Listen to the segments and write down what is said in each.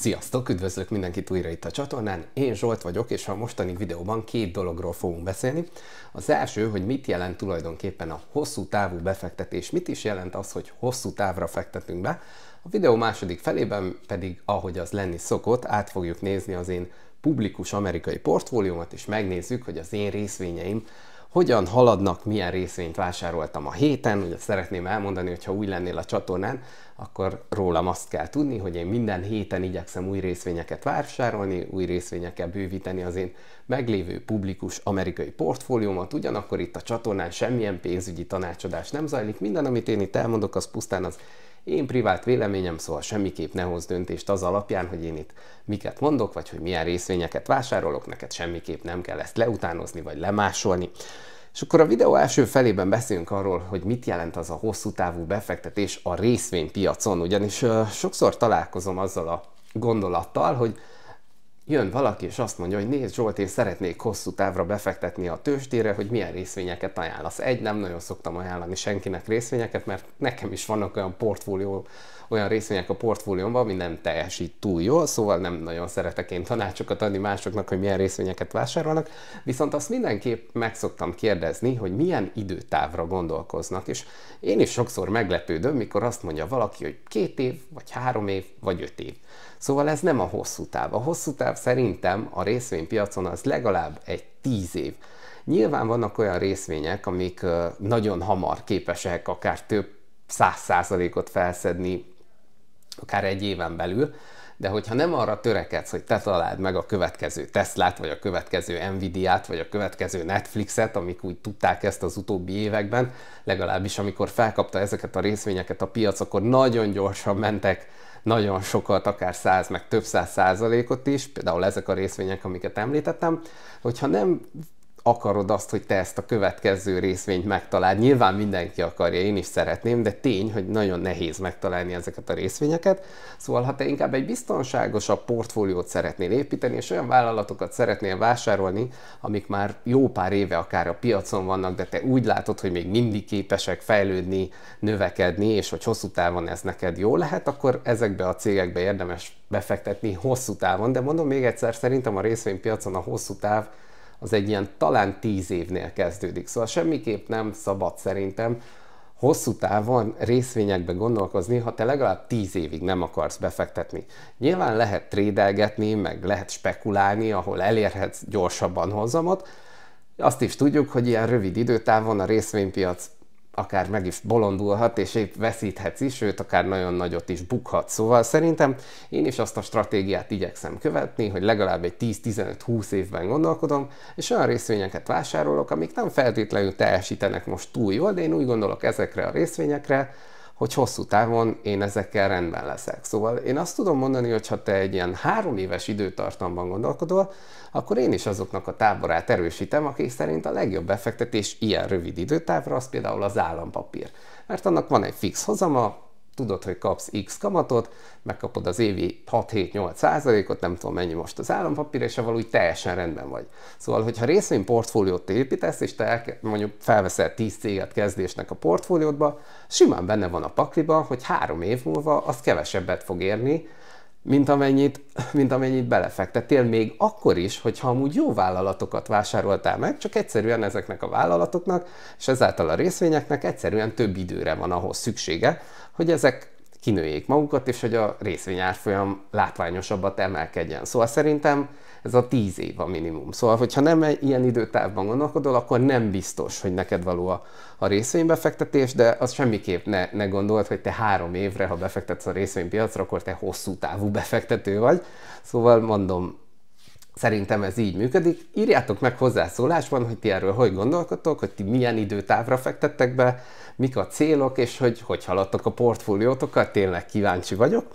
Sziasztok, üdvözlök mindenkit újra itt a csatornán, én Zsolt vagyok, és a mostani videóban két dologról fogunk beszélni. Az első, hogy mit jelent tulajdonképpen a hosszú távú befektetés, mit is jelent az, hogy hosszú távra fektetünk be. A videó második felében pedig, ahogy az lenni szokott, át fogjuk nézni az én publikus amerikai portfóliómat, és megnézzük, hogy az én részvényeim hogyan haladnak, milyen részvényt vásároltam a héten, ugye szeretném elmondani, hogyha új lennél a csatornán, akkor rólam azt kell tudni, hogy én minden héten igyekszem új részvényeket vásárolni, új részvényekkel bővíteni az én meglévő publikus amerikai portfóliómat, ugyanakkor itt a csatornán semmilyen pénzügyi tanácsadás nem zajlik, minden, amit én itt elmondok, az pusztán az én privát véleményem, szóval semmiképp ne hoz döntést az alapján, hogy én itt miket mondok, vagy hogy milyen részvényeket vásárolok, neked semmiképp nem kell ezt leutánozni, vagy lemásolni. És akkor a videó első felében beszélünk arról, hogy mit jelent az a hosszú távú befektetés a részvénypiacon, ugyanis sokszor találkozom azzal a gondolattal, hogy jön valaki és azt mondja, hogy nézd Zsolt, én szeretnék hosszú távra befektetni a tőzsdére, hogy milyen részvényeket ajánlasz. Egy, nem nagyon szoktam ajánlani senkinek részvényeket, mert nekem is vannak olyan portfólió, olyan részvények a portfóliómban, ami nem teljesít túl jól, szóval nem nagyon szeretek én tanácsokat adni másoknak, hogy milyen részvényeket vásárolnak, viszont azt mindenképp meg szoktam kérdezni, hogy milyen időtávra gondolkoznak, és én is sokszor meglepődöm, mikor azt mondja valaki, hogy két év, vagy három év, vagy öt év. Szóval ez nem a hosszú táv. A hosszú táv szerintem a részvénypiacon az legalább egy tíz év. Nyilván vannak olyan részvények, amik nagyon hamar képesek akár több száz százalékot felszedni, akár egy éven belül, de hogyha nem arra törekedsz, hogy te találd meg a következő Teslát, vagy a következő Nvidia-t, vagy a következő Netflixet, amik úgy tudták ezt az utóbbi években, legalábbis amikor felkapta ezeket a részvényeket a piac, akkor nagyon gyorsan mentek nagyon sokat, akár száz, meg több száz százalékot is, például ezek a részvények, amiket említettem, hogyha nem akarod azt, hogy te ezt a következő részvényt megtaláld. Nyilván mindenki akarja, én is szeretném, de tény, hogy nagyon nehéz megtalálni ezeket a részvényeket. Szóval, ha te inkább egy biztonságosabb portfóliót szeretnél építeni, és olyan vállalatokat szeretnél vásárolni, amik már jó pár éve akár a piacon vannak, de te úgy látod, hogy még mindig képesek fejlődni, növekedni, és hogy hosszú távon ez neked jó lehet, akkor ezekbe a cégekbe érdemes befektetni hosszú távon. De mondom még egyszer, szerintem a részvénypiacon a hosszú táv az egy ilyen talán tíz évnél kezdődik. Szóval semmiképp nem szabad szerintem hosszú távon részvényekbe gondolkozni, ha te legalább 10 évig nem akarsz befektetni. Nyilván lehet trédelgetni, meg lehet spekulálni, ahol elérhetsz gyorsabban hozamot. Azt is tudjuk, hogy ilyen rövid időtávon a részvénypiac akár meg is bolondulhat, és épp veszíthetsz is, sőt, akár nagyon nagyot is bukhat. Szóval szerintem én is azt a stratégiát igyekszem követni, hogy legalább egy 10-15-20 évben gondolkodom, és olyan részvényeket vásárolok, amik nem feltétlenül teljesítenek most túl jól, de én úgy gondolok ezekre a részvényekre, hogy hosszú távon én ezekkel rendben leszek. Szóval én azt tudom mondani, hogy ha te egy ilyen három éves időtartamban gondolkodol, akkor én is azoknak a táborát erősítem, akik szerint a legjobb befektetés ilyen rövid időtávra, az például az állampapír. Mert annak van egy fix hozama, tudod, hogy kapsz X kamatot, megkapod az évi 6-7-8 százalékot, nem tudom mennyi most az állampapír, és avval úgy teljesen rendben vagy. Szóval, hogyha portfóliót építesz, és te elke, mondjuk felveszel 10 céget kezdésnek a portfóliódba, simán benne van a pakliba, hogy három év múlva az kevesebbet fog érni, mint amennyit, mint amennyit belefektettél, még akkor is, hogyha amúgy jó vállalatokat vásároltál meg, csak egyszerűen ezeknek a vállalatoknak, és ezáltal a részvényeknek egyszerűen több időre van ahhoz szüksége, hogy ezek kinőjék magukat, és hogy a részvényárfolyam látványosabbat emelkedjen. Szóval szerintem ez a 10 év a minimum. Szóval, hogyha nem ilyen időtávban gondolkodol, akkor nem biztos, hogy neked való a, a részvénybefektetés, de az semmiképp ne, ne gondolt, hogy te három évre, ha befektetsz a részvénypiacra, akkor te hosszú távú befektető vagy. Szóval mondom, Szerintem ez így működik. Írjátok meg hozzászólásban, hogy ti erről hogy gondolkodtok, hogy ti milyen időtávra fektettek be, mik a célok, és hogy hogy haladtok a portfóliótokat tényleg kíváncsi vagyok.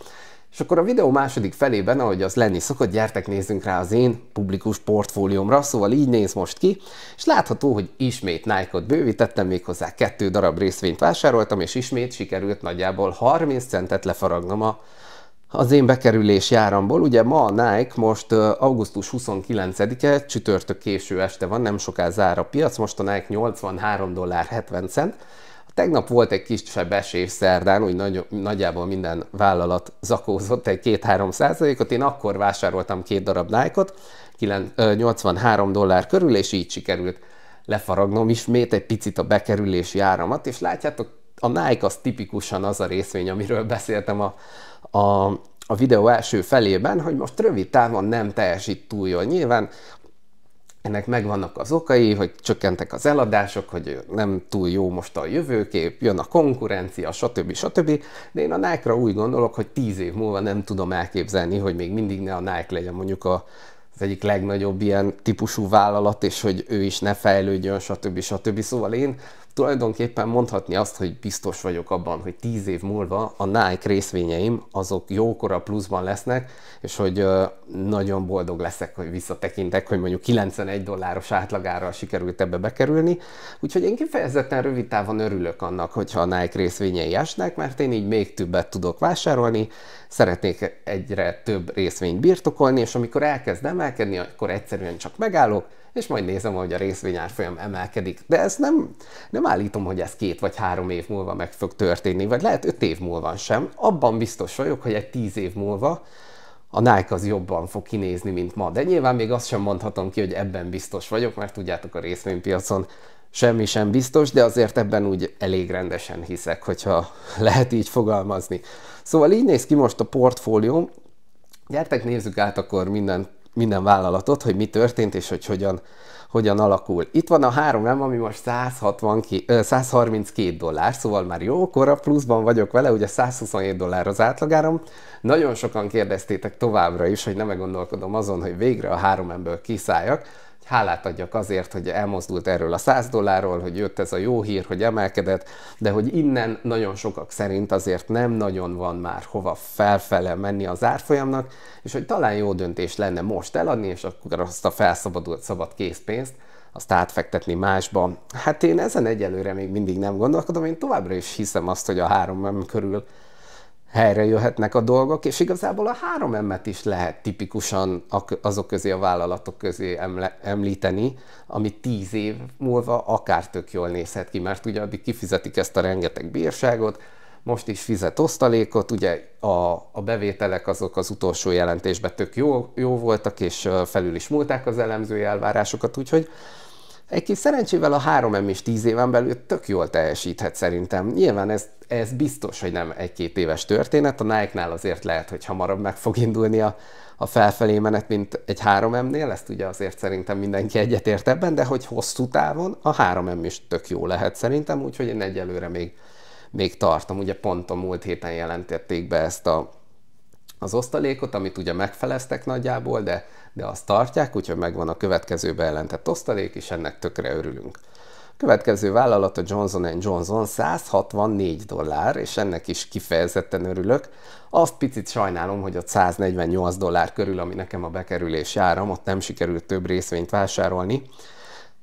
És akkor a videó második felében, ahogy az lenni szokott, gyertek nézzünk rá az én publikus portfóliómra, szóval így néz most ki, és látható, hogy ismét Nike-ot bővítettem, méghozzá kettő darab részvényt vásároltam, és ismét sikerült nagyjából 30 centet lefaragnom a az én bekerülés járamból. Ugye ma a Nike most augusztus 29-e, csütörtök késő este van, nem soká zár a piac, most a Nike 83 dollár 70 cent. Tegnap volt egy kisebb esés szerdán, úgy nagy, nagyjából minden vállalat zakózott egy 2-3 százalékot. Én akkor vásároltam két darab Nike-ot, 83 dollár körül, és így sikerült lefaragnom ismét egy picit a bekerülési áramat, és látjátok, a Nike az tipikusan az a részvény, amiről beszéltem a, a, a videó első felében, hogy most rövid távon nem teljesít túl jól. Nyilván ennek megvannak az okai, hogy csökkentek az eladások, hogy nem túl jó most a jövőkép, jön a konkurencia, stb. stb. De én a Nike-ra úgy gondolok, hogy tíz év múlva nem tudom elképzelni, hogy még mindig ne a Nike legyen mondjuk az egyik legnagyobb ilyen típusú vállalat, és hogy ő is ne fejlődjön, stb. stb. Szóval én tulajdonképpen mondhatni azt, hogy biztos vagyok abban, hogy tíz év múlva a Nike részvényeim azok jókora pluszban lesznek, és hogy nagyon boldog leszek, hogy visszatekintek, hogy mondjuk 91 dolláros átlagára sikerült ebbe bekerülni. Úgyhogy én kifejezetten rövid távon örülök annak, hogyha a Nike részvényei esnek, mert én így még többet tudok vásárolni, szeretnék egyre több részvényt birtokolni, és amikor elkezd emelkedni, akkor egyszerűen csak megállok, és majd nézem, hogy a részvényárfolyam emelkedik. De ez nem, nem állítom, hogy ez két vagy három év múlva meg fog történni, vagy lehet öt év múlva sem. Abban biztos vagyok, hogy egy tíz év múlva a Nike az jobban fog kinézni, mint ma. De nyilván még azt sem mondhatom ki, hogy ebben biztos vagyok, mert tudjátok, a részvénypiacon semmi sem biztos, de azért ebben úgy elég rendesen hiszek, hogyha lehet így fogalmazni. Szóval így néz ki most a portfólió. Gyertek, nézzük át akkor minden minden vállalatot, hogy mi történt, és hogy hogyan, hogyan alakul. Itt van a 3M, ami most 160, 132 dollár, szóval már jó a pluszban vagyok vele, ugye 127 dollár az átlagárom. Nagyon sokan kérdeztétek továbbra is, hogy nem gondolkodom azon, hogy végre a 3M-ből kiszálljak hálát adjak azért, hogy elmozdult erről a 100 dollárról, hogy jött ez a jó hír, hogy emelkedett, de hogy innen nagyon sokak szerint azért nem nagyon van már hova felfele menni az árfolyamnak, és hogy talán jó döntés lenne most eladni, és akkor azt a felszabadult szabad készpénzt, azt átfektetni másba. Hát én ezen egyelőre még mindig nem gondolkodom, én továbbra is hiszem azt, hogy a három körül helyre jöhetnek a dolgok, és igazából a három et is lehet tipikusan azok közé a vállalatok közé említeni, ami tíz év múlva akár tök jól nézhet ki, mert ugye addig kifizetik ezt a rengeteg bírságot, most is fizet osztalékot, ugye a, a bevételek azok az utolsó jelentésben tök jó, jó voltak, és felül is múlták az elemzői elvárásokat, úgyhogy Egyébként szerencsével a 3M is 10 éven belül tök jól teljesíthet szerintem. Nyilván ez, ez biztos, hogy nem egy-két éves történet, a Nike-nál azért lehet, hogy hamarabb meg fog indulni a, a felfelé menet, mint egy 3M-nél, ezt ugye azért szerintem mindenki egyetért ebben, de hogy hosszú távon a 3M is tök jó lehet szerintem, úgyhogy én egyelőre még, még tartom. Ugye pont a múlt héten jelentették be ezt a az osztalékot, amit ugye megfeleztek nagyjából, de, de azt tartják, úgyhogy megvan a következő bejelentett osztalék, és ennek tökre örülünk. A következő vállalat a Johnson Johnson 164 dollár, és ennek is kifejezetten örülök. Azt picit sajnálom, hogy a 148 dollár körül, ami nekem a bekerülés áram, ott nem sikerült több részvényt vásárolni,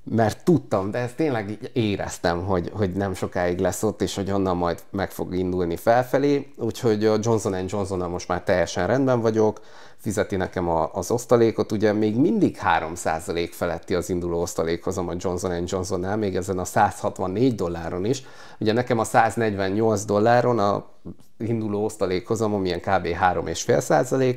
mert tudtam, de ezt tényleg éreztem, hogy, hogy nem sokáig lesz ott, és hogy onnan majd meg fog indulni felfelé, úgyhogy a Johnson johnson most már teljesen rendben vagyok, fizeti nekem a, az osztalékot, ugye még mindig 3% feletti az induló osztalékhozom a Johnson johnson Johnson-nál, még ezen a 164 dolláron is, ugye nekem a 148 dolláron a induló osztalékhozamom ilyen kb. 3,5%,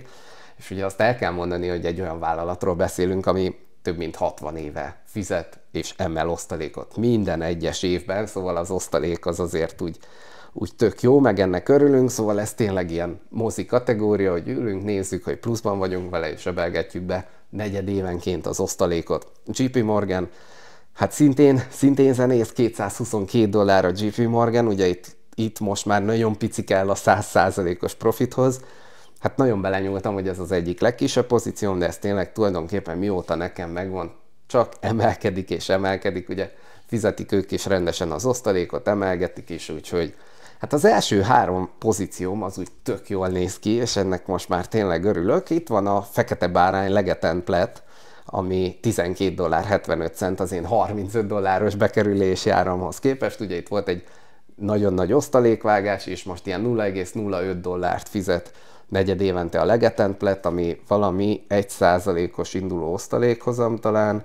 és ugye azt el kell mondani, hogy egy olyan vállalatról beszélünk, ami több mint 60 éve fizet és emel osztalékot minden egyes évben, szóval az osztalék az azért úgy, úgy tök jó, meg ennek örülünk, szóval ez tényleg ilyen mozi kategória, hogy ülünk, nézzük, hogy pluszban vagyunk vele, és sebelgetjük be negyed évenként az osztalékot. JP Morgan, hát szintén, szintén zenész, 222 dollár a JP Morgan, ugye itt, itt most már nagyon pici kell a 100%-os profithoz, hát nagyon belenyúltam, hogy ez az egyik legkisebb pozícióm, de ez tényleg tulajdonképpen mióta nekem megvan, csak emelkedik és emelkedik, ugye fizetik ők is rendesen az osztalékot, emelgetik is, úgyhogy hát az első három pozícióm az úgy tök jól néz ki, és ennek most már tényleg örülök. Itt van a fekete bárány legeten plet, ami 12 dollár 75 cent az én 35 dolláros bekerülési áramhoz képest. Ugye itt volt egy nagyon nagy osztalékvágás, és most ilyen 0,05 dollárt fizet negyed évente a legetenplet, ami valami egy százalékos induló osztalékhozam talán,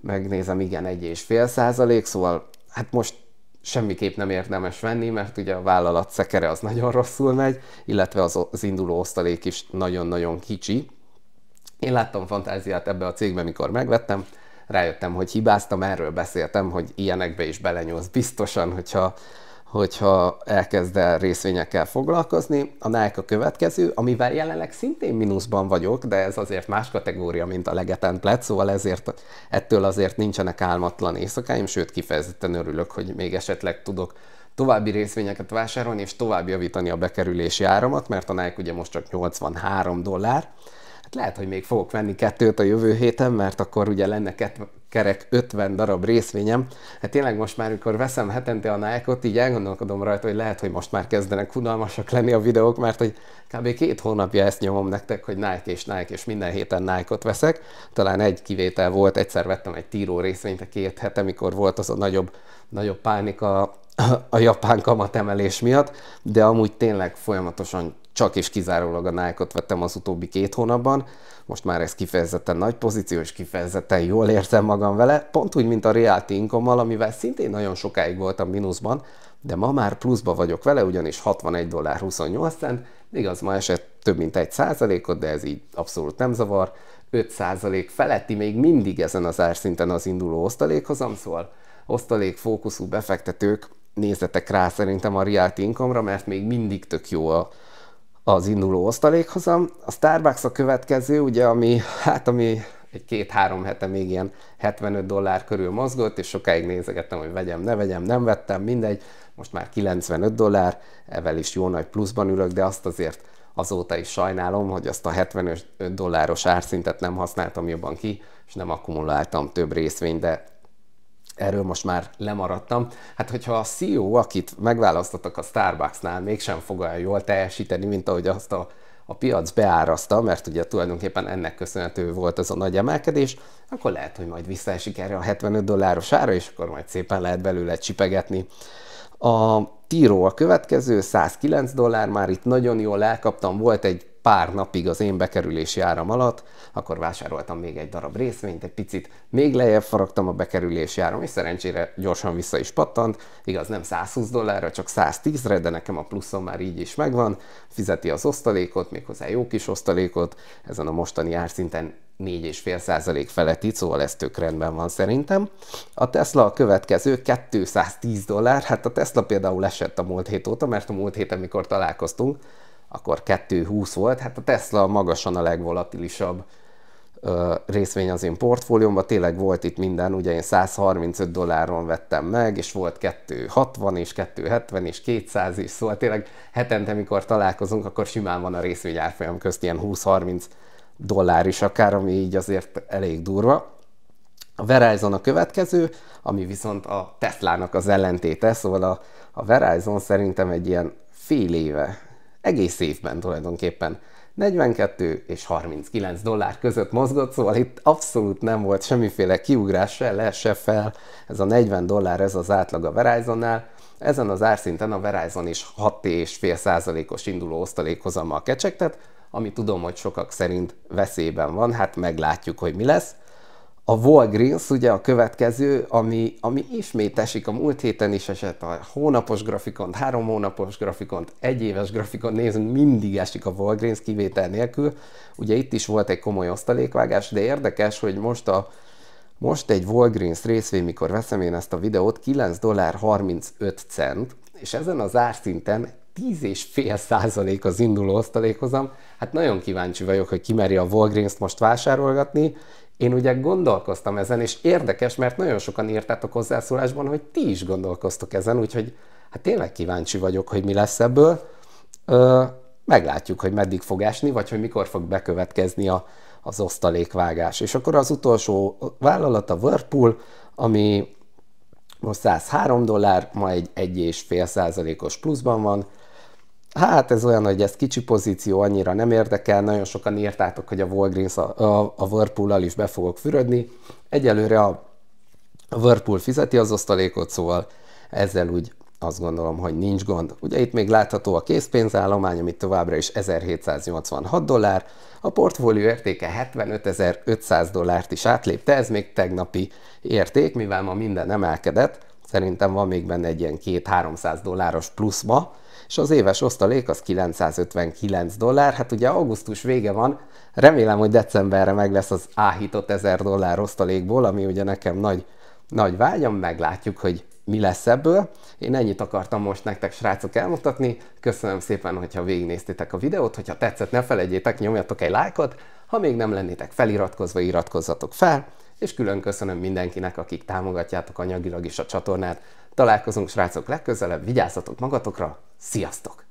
megnézem, igen, fél százalék, szóval hát most semmiképp nem érdemes venni, mert ugye a vállalat szekere az nagyon rosszul megy, illetve az, az induló osztalék is nagyon-nagyon kicsi. Én láttam fantáziát ebbe a cégbe, mikor megvettem, rájöttem, hogy hibáztam, erről beszéltem, hogy ilyenekbe is belenyúlsz biztosan, hogyha hogyha elkezd el részvényekkel foglalkozni. A Nike a következő, amivel jelenleg szintén mínuszban vagyok, de ez azért más kategória, mint a Legeten plec, szóval ezért, ettől azért nincsenek álmatlan éjszakáim, sőt kifejezetten örülök, hogy még esetleg tudok további részvényeket vásárolni, és tovább javítani a bekerülési áramat, mert a Nike ugye most csak 83 dollár, hát lehet, hogy még fogok venni kettőt a jövő héten, mert akkor ugye lenne kett, kerek 50 darab részvényem. Hát tényleg most már, amikor veszem hetente a nike így elgondolkodom rajta, hogy lehet, hogy most már kezdenek unalmasak lenni a videók, mert hogy kb. két hónapja ezt nyomom nektek, hogy Nike és Nike, és minden héten nike veszek. Talán egy kivétel volt, egyszer vettem egy tíró részvényt a két hete, mikor volt az a nagyobb, nagyobb pánika a japán kamatemelés miatt, de amúgy tényleg folyamatosan csak és kizárólag a nike vettem az utóbbi két hónapban, most már ez kifejezetten nagy pozíció, és kifejezetten jól érzem magam vele, pont úgy, mint a Realty income amivel szintén nagyon sokáig voltam mínuszban, de ma már pluszba vagyok vele, ugyanis 61 dollár 28 cent, igaz, ma esett több mint egy százalékot, de ez így abszolút nem zavar, 5 százalék feletti még mindig ezen az árszinten az induló osztalékhozam, szóval osztalék fókuszú befektetők nézzetek rá szerintem a Realty Income-ra, mert még mindig tök jó a az induló osztalékhozam. A Starbucks a következő, ugye, ami, hát ami egy két-három hete még ilyen 75 dollár körül mozgott, és sokáig nézegettem, hogy vegyem, ne vegyem, nem vettem, mindegy. Most már 95 dollár, evel is jó nagy pluszban ülök, de azt azért azóta is sajnálom, hogy azt a 75 dolláros árszintet nem használtam jobban ki, és nem akkumuláltam több részvényt, de erről most már lemaradtam. Hát, hogyha a CEO, akit megválasztottak a Starbucksnál, mégsem fog olyan jól teljesíteni, mint ahogy azt a, a piac beárazta, mert ugye tulajdonképpen ennek köszönhető volt az a nagy emelkedés, akkor lehet, hogy majd visszaesik erre a 75 dolláros ára, és akkor majd szépen lehet belőle csipegetni. A Tiro e a következő, 109 dollár, már itt nagyon jól elkaptam, volt egy pár napig az én bekerülési áram alatt, akkor vásároltam még egy darab részvényt, egy picit még lejjebb faragtam a bekerülési áram, és szerencsére gyorsan vissza is pattant, igaz nem 120 dollárra, csak 110-re, de nekem a pluszom már így is megvan, fizeti az osztalékot, méghozzá jó kis osztalékot, ezen a mostani árszinten 4,5% feletti, szóval ez tök rendben van szerintem. A Tesla a következő 210 dollár, hát a Tesla például esett a múlt hét óta, mert a múlt héten, mikor találkoztunk, akkor 2,20 volt. Hát a Tesla magasan a legvolatilisabb részvény az én portfóliómban, tényleg volt itt minden, ugye én 135 dolláron vettem meg, és volt 260 és 270 és 200 is, szóval tényleg hetente, mikor találkozunk, akkor simán van a részvény árfolyam közt ilyen 20-30 dollár is akár, ami így azért elég durva. A Verizon a következő, ami viszont a Tesla-nak az ellentéte, szóval a, a Verizon szerintem egy ilyen fél éve egész évben tulajdonképpen. 42 és 39 dollár között mozgott, szóval itt abszolút nem volt semmiféle kiugrás se le, se fel. Ez a 40 dollár, ez az átlag a Verizonnál. Ezen az árszinten a Verizon is 6,5%-os induló osztalékhozammal kecsegtet, ami tudom, hogy sokak szerint veszélyben van, hát meglátjuk, hogy mi lesz. A Walgreens ugye a következő, ami, ami ismét esik, a múlt héten is esett a hónapos grafikont, három hónapos grafikont, egy éves grafikont nézünk, mindig esik a Walgreens kivétel nélkül. Ugye itt is volt egy komoly osztalékvágás, de érdekes, hogy most a most egy Walgreens részvény, mikor veszem én ezt a videót, 9 dollár 35 cent, és ezen az árszinten 10,5 százalék az induló osztalékozam. Hát nagyon kíváncsi vagyok, hogy kimeri a Walgreens-t most vásárolgatni, én ugye gondolkoztam ezen, és érdekes, mert nagyon sokan írtátok hozzászólásban, hogy ti is gondolkoztok ezen, úgyhogy hát tényleg kíváncsi vagyok, hogy mi lesz ebből. Ö, meglátjuk, hogy meddig fog esni, vagy hogy mikor fog bekövetkezni a, az osztalékvágás. És akkor az utolsó vállalat a Whirlpool, ami most 103 dollár, ma egy 1,5 százalékos pluszban van, Hát ez olyan, hogy ez kicsi pozíció, annyira nem érdekel, nagyon sokan írtátok, hogy a Walgreens, a, a, a Whirlpool-al is be fogok fürödni. Egyelőre a Whirlpool fizeti az osztalékot, szóval ezzel úgy azt gondolom, hogy nincs gond. Ugye itt még látható a készpénzállomány, amit továbbra is 1786 dollár, a portfólió értéke 75.500 dollárt is átlépte, ez még tegnapi érték, mivel ma minden emelkedett, szerintem van még benne egy ilyen 2-300 dolláros plusz ma, és az éves osztalék az 959 dollár, hát ugye augusztus vége van, remélem, hogy decemberre meg lesz az áhított 1000 dollár osztalékból, ami ugye nekem nagy, nagy vágyam, meglátjuk, hogy mi lesz ebből. Én ennyit akartam most nektek srácok elmutatni, köszönöm szépen, hogyha végignéztétek a videót, hogyha tetszett, ne felejtjétek, nyomjatok egy lájkot, ha még nem lennétek feliratkozva, iratkozzatok fel, és külön köszönöm mindenkinek, akik támogatjátok anyagilag is a csatornát. Találkozunk srácok legközelebb, vigyázzatok magatokra, sziasztok!